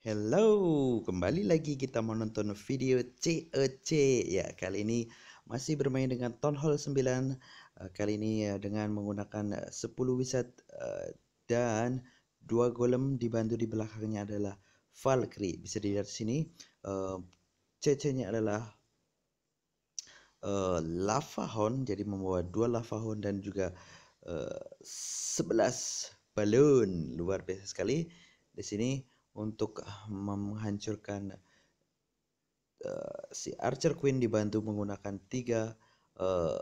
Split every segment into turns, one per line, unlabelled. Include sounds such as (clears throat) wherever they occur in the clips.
Hello, kembali lagi kita menonton video CEC e Ya, kali ini masih bermain dengan Town Hall 9 eh, Kali ini eh, dengan menggunakan 10 eh, wisat dan dua golem dibantu di belakangnya adalah Valkyrie Bisa dilihat di sini, cc nya adalah Lava Hound Jadi membawa dua Lava Hound dan juga 11 balon Luar biasa sekali Di sini untuk ah, menghancurkan uh, si Archer Queen dibantu menggunakan tiga uh,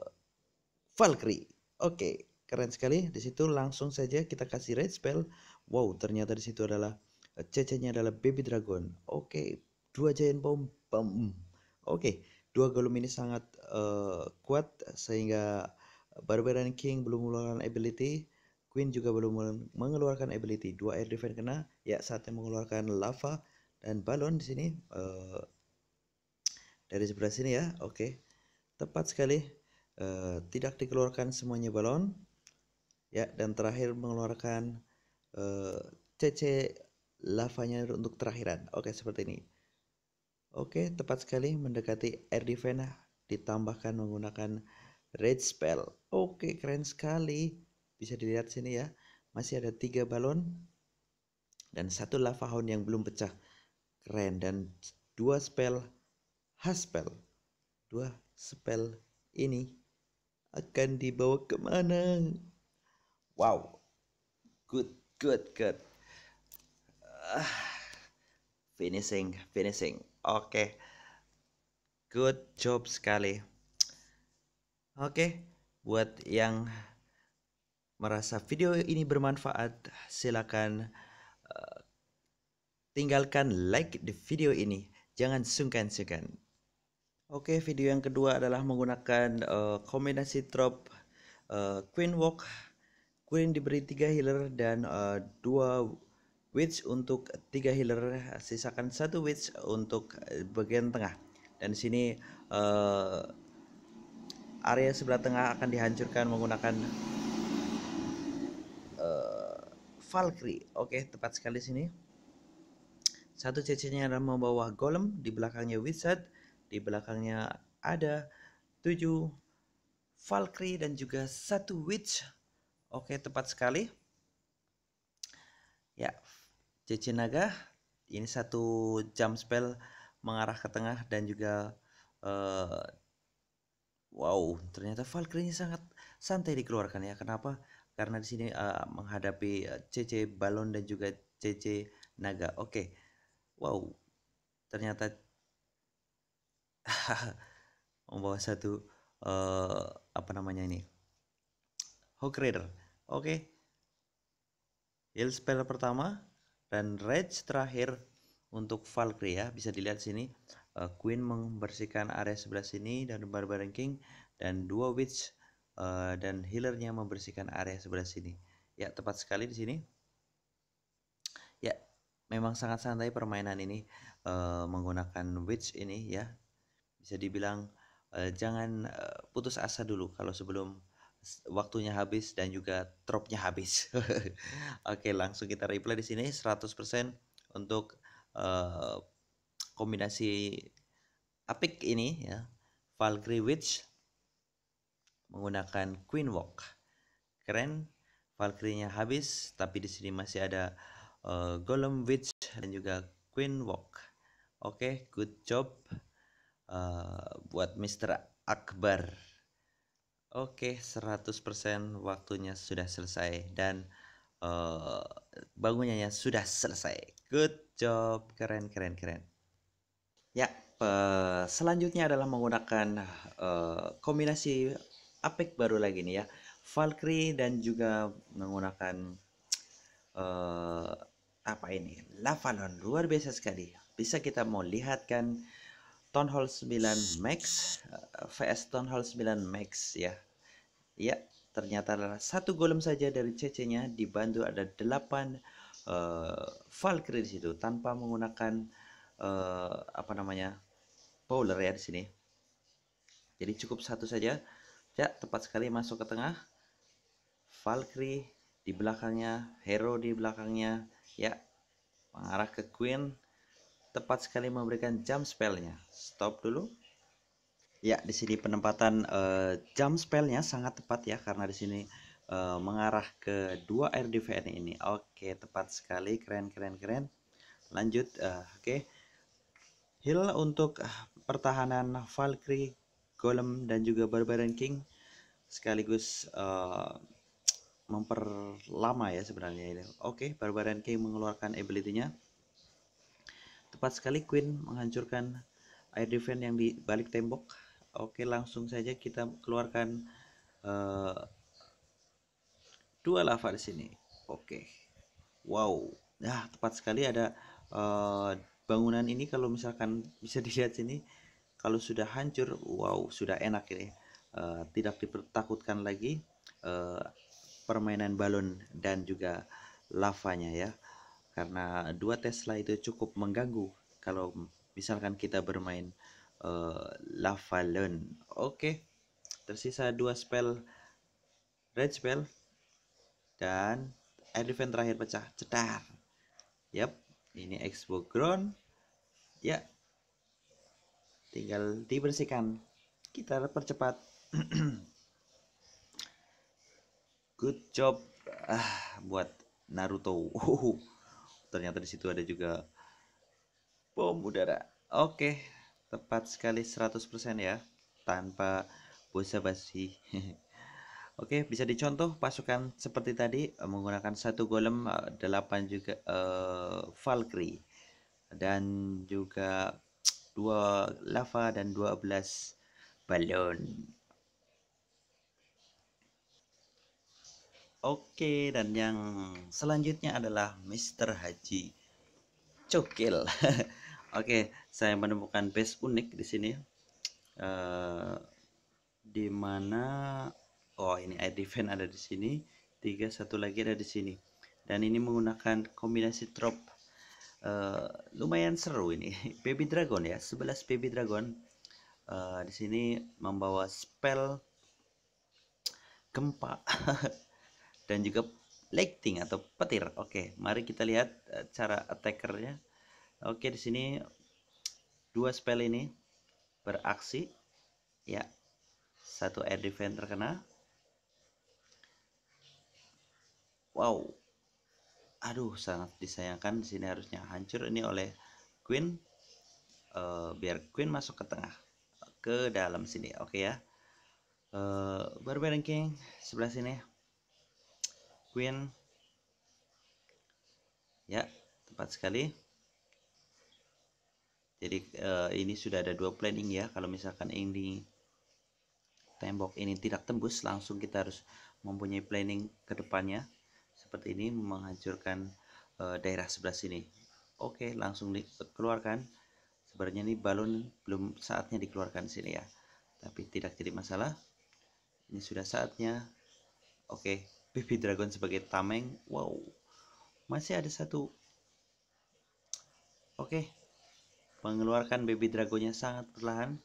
Valkyrie. Oke, okay, keren sekali. Di situ langsung saja kita kasih red spell. Wow, ternyata di situ adalah uh, cecenya adalah Baby Dragon. Oke, okay, dua Giant Bomb. Oke, okay, dua golem ini sangat uh, kuat sehingga Barbarian King belum mengeluarkan ability Queen juga belum mengeluarkan ability. Dua air defense kena, ya saatnya mengeluarkan lava dan balon di sini uh, dari sebelah sini ya. Oke. Okay. Tepat sekali. Uh, tidak dikeluarkan semuanya balon. Ya, dan terakhir mengeluarkan uh, CC lavanya untuk terakhiran. Oke, okay, seperti ini. Oke, okay, tepat sekali mendekati air defense ditambahkan menggunakan red spell. Oke, okay, keren sekali bisa dilihat sini ya masih ada tiga balon dan satu lava hound yang belum pecah keren dan dua spell haspel dua spell ini akan dibawa kemana wow good good good uh, finishing finishing oke okay. good job sekali oke okay. buat yang merasa video ini bermanfaat, silakan uh, tinggalkan like di video ini. Jangan sungkan-sungkan. Oke, video yang kedua adalah menggunakan uh, kombinasi drop uh, eh, Queen Walk. Queen diberi tiga healer dan uh, 2 witch untuk tiga healer, sisakan satu witch untuk bagian tengah. Dan di sini uh, area sebelah tengah akan dihancurkan menggunakan Valkyrie. Oke, tepat sekali sini. Satu cecenya adalah membawa Golem, di belakangnya Wizard, di belakangnya ada tujuh Valkyrie dan juga satu Witch. Oke, tepat sekali. Ya, CC Naga ini satu jump spell mengarah ke tengah dan juga uh, wow, ternyata Valkyrie-nya sangat santai dikeluarkan ya. Kenapa? karena di sini uh, menghadapi CC eh, Balon dan juga CC Naga. Oke. Okay. Wow. Ternyata (laughs) membawa satu uh, apa namanya ini? Hawk Rider. Oke. Okay. Heal spell pertama dan rage terakhir untuk Valkyrie ya. Bisa dilihat sini Queen membersihkan area sebelah sini dan Barbarian King dan dua Witch Eh, dan healernya membersihkan area sebelah sini. Ya, tepat sekali di sini. Ya, memang sangat santai permainan ini uh, menggunakan witch ini ya. Bisa dibilang uh, jangan uh, putus asa dulu kalau sebelum waktunya habis dan juga dropnya habis. (laughs) Oke, langsung kita replay di sini 100% untuk uh, kombinasi apik ini ya. Valkyrie Witch menggunakan Queen Walk. Keren, Valkyrie-nya habis, tapi di sini masih ada uh, eh, Golem Witch dan juga Queen Walk. Oke, okay, good job uh, buat Mr. Akbar. Oke, okay, 100% waktunya sudah selesai dan uh, bangunannya sudah selesai. Good job, keren, keren, keren. Ya, uh, selanjutnya adalah menggunakan uh, kombinasi apek baru lagi nih ya Valkyrie dan juga menggunakan uh, apa ini Lavalon luar biasa sekali bisa kita mau lihat kan Town Hall 9 Max uh, VS Town Hall 9 Max ya ya ternyata adalah satu golem saja dari CC-nya dibantu ada 8 uh, eh, Valkyrie di situ tanpa menggunakan uh, apa namanya bowler ya di sini jadi cukup satu saja Ya, tepat sekali masuk ke tengah. Valkyrie di belakangnya, Hero di belakangnya, ya, mengarah ke Queen. Tepat sekali memberikan jump spellnya. Stop dulu. Ya, di sini penempatan uh, jump spellnya sangat tepat ya, karena di sini uh, mengarah ke dua RDVN ini. Oke, tepat sekali, keren, keren, keren. Lanjut, uh, oke. Okay. Heal untuk ah, pertahanan Valkyrie Golem dan juga Barbarian King sekaligus uh, memperlama ya sebenarnya ini. Oke, okay, Barbarian King mengeluarkan ability-nya. Tepat sekali Queen menghancurkan air defense yang di balik tembok. Oke, okay, langsung saja kita keluarkan uh, dua lava di sini. Oke. Okay. Wow. Nah, tepat sekali ada uh, bangunan ini kalau misalkan bisa (laughs) dilihat sini kalau sudah hancur wow sudah enak ini uh, tidak dipertakutkan lagi uh, permainan balon dan juga lavanya ya karena dua Tesla itu cukup mengganggu kalau misalkan kita bermain uh, lava learn oke okay. tersisa dua spell red spell dan air event terakhir pecah cetar yap ini Expo ground ya tinggal dibersihkan kita percepat (clears throat) good job ah, buat Naruto oh, ternyata disitu ada juga bom udara oke tepat sekali 100% ya tanpa basa-basi (laughs) Oke, bisa dicontoh pasukan seperti tadi eh, menggunakan satu golem, eh, delapan juga uh, Valkyrie dan juga dua lava dan 12 balon Oke dan yang selanjutnya adalah Mr. Haji Cokil (laughs) Oke saya menemukan base unik di sini uh, eh, dimana oh ini ID event ada di sini tiga satu lagi ada di sini dan ini menggunakan kombinasi drop Eh, lumayan seru ini (laughs) baby dragon ya 11 baby dragon uh, di sini membawa spell gempa (laughs) dan juga lightning atau petir oke okay, mari kita lihat eh, cara attackernya oke okay, di sini dua spell ini beraksi ya satu air defense terkena wow aduh sangat disayangkan di sini harusnya hancur ini oleh Queen uh, biar Queen masuk ke tengah ke dalam sini oke okay ya uh, eh, King sebelah sini Queen ya tepat sekali jadi uh, ini sudah ada dua planning ya kalau misalkan ini tembok ini tidak tembus langsung kita harus mempunyai planning kedepannya seperti ini menghancurkan e, daerah sebelah sini oke langsung dikeluarkan sebenarnya ini balon belum saatnya dikeluarkan sini ya tapi tidak jadi masalah ini sudah saatnya oke baby dragon sebagai tameng wow masih ada satu oke mengeluarkan baby dragonnya sangat perlahan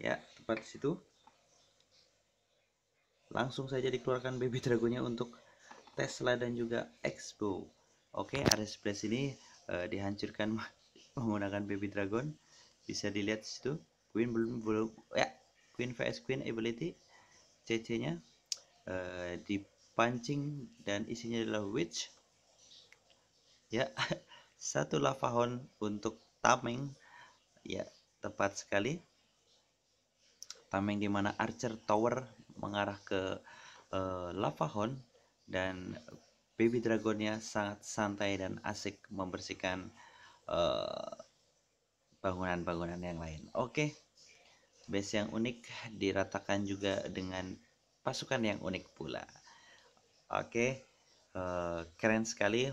ya tepat situ langsung saja dikeluarkan baby dragonnya untuk Tesla dan juga Expo. Oke, area sebelah ini uh, eh, dihancurkan (laughs) menggunakan baby dragon. Bisa dilihat situ. Queen belum belum ya, Queen vs Queen ability CC-nya uh, eh, dipancing dan isinya adalah witch. Ya, (laughs) satu lava horn untuk tameng. Ya, tepat sekali. Tameng di mana Archer Tower mengarah ke uh, eh, lava horn dan baby dragonnya sangat santai dan asik membersihkan eh, bangunan-bangunan uh, yang lain. Oke, okay. base yang unik diratakan juga dengan pasukan yang unik pula. Oke, okay. uh, eh, keren sekali.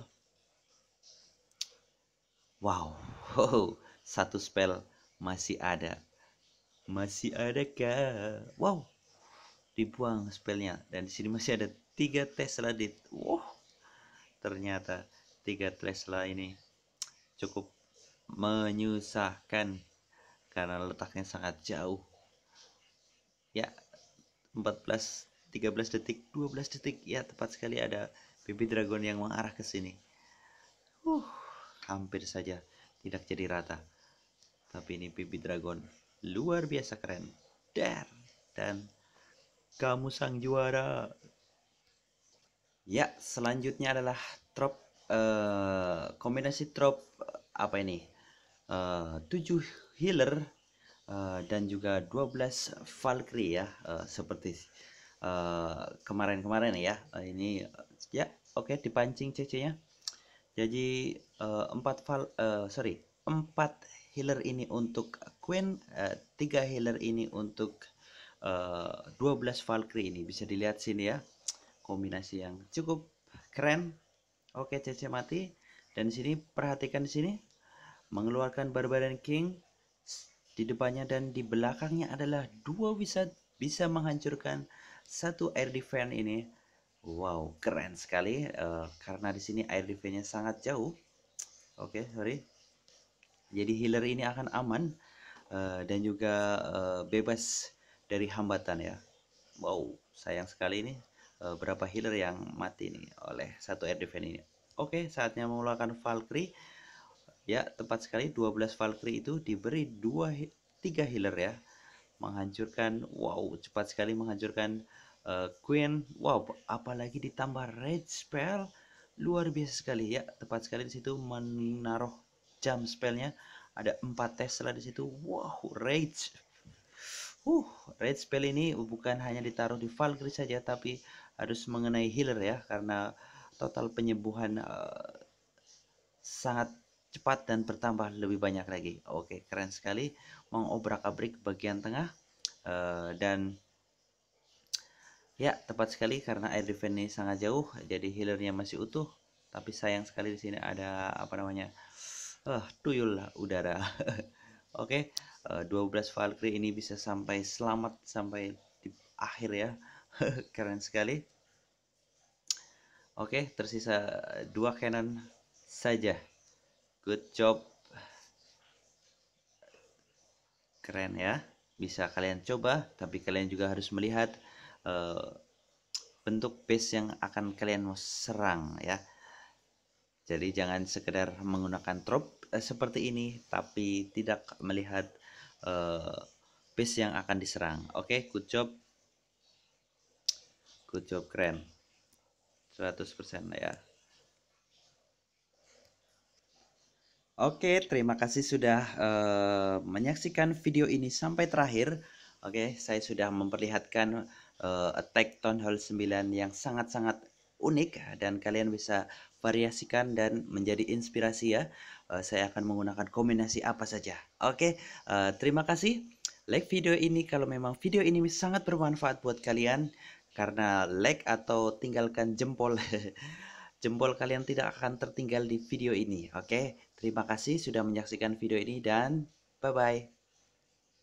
Wow, (laughs) wow, satu spell masih ada, masih ada kah? Wow, dibuang spellnya dan di sini masih ada tiga Tesla di wow ternyata tiga Tesla ini cukup menyusahkan karena letaknya sangat jauh ya 14 13 detik 12 detik ya tepat sekali ada pipi dragon yang mengarah ke sini uh hampir saja tidak jadi rata tapi ini pipi dragon luar biasa keren dar dan kamu sang juara. Ya, selanjutnya adalah trop uh, kombinasi trop eh, apa ini? Eh, uh, 7 healer uh, dan juga 12 Valkyrie ya, uh, seperti kemarin-kemarin uh, ya. Uh, ini uh, ya, oke okay, dipancing CC-nya. Jadi uh, 4 Val uh, sorry, 4 healer ini untuk Queen, uh, 3 healer ini untuk 12 eh, Valkyrie ini bisa dilihat sini ya kombinasi yang cukup keren oke CC mati dan sini perhatikan di sini mengeluarkan Barbarian King di depannya dan di belakangnya adalah dua bisa bisa menghancurkan satu air defense ini wow keren sekali uh, karena di sini air defense-nya sangat jauh oke okay, sorry jadi healer ini akan aman uh, dan juga uh, bebas dari hambatan ya wow sayang sekali ini eh, berapa healer yang mati nih oleh satu air defense ini oke saatnya mengeluarkan Valkyrie ya tepat sekali 12 Valkyrie itu diberi dua tiga healer ya menghancurkan wow cepat sekali menghancurkan uh, Queen wow apalagi ditambah red spell luar biasa sekali ya tepat sekali di situ menaruh jam spellnya ada empat Tesla di situ wow rage Uh, red spell ini bukan hanya ditaruh di Valkyrie saja tapi harus mengenai healer ya karena total penyembuhan uh, sangat cepat dan bertambah lebih banyak lagi. Oke, keren sekali mengobrak-abrik bagian tengah uh, dan ya tepat sekali karena air defense ini sangat jauh jadi healernya masih utuh tapi sayang sekali di sini ada apa namanya uh, tuyul udara. (laughs) Oke. Okay 12 eh, file ini bisa sampai selamat sampai di akhir ya (laughs) keren sekali oke tersisa dua cannon saja good job keren ya bisa kalian coba tapi kalian juga harus melihat uh, bentuk base yang akan kalian mau serang ya jadi jangan sekedar menggunakan trop eh, seperti ini tapi tidak melihat uh, eh, base yang akan diserang. Oke, okay, good job. Good job keren. 100% ya. Oke, okay, terima kasih sudah uh, menyaksikan video ini sampai terakhir. Oke, okay, saya sudah memperlihatkan uh, attack Town Hall 9 yang sangat-sangat unik ya, dan kalian bisa variasikan dan menjadi inspirasi ya. Eh, saya akan menggunakan kombinasi apa saja. Oke, eh, terima kasih. Like video ini kalau memang video ini sangat bermanfaat buat kalian karena like atau tinggalkan jempol. (laughs) jempol kalian tidak akan tertinggal di video ini. Oke, terima kasih sudah menyaksikan video ini dan bye-bye.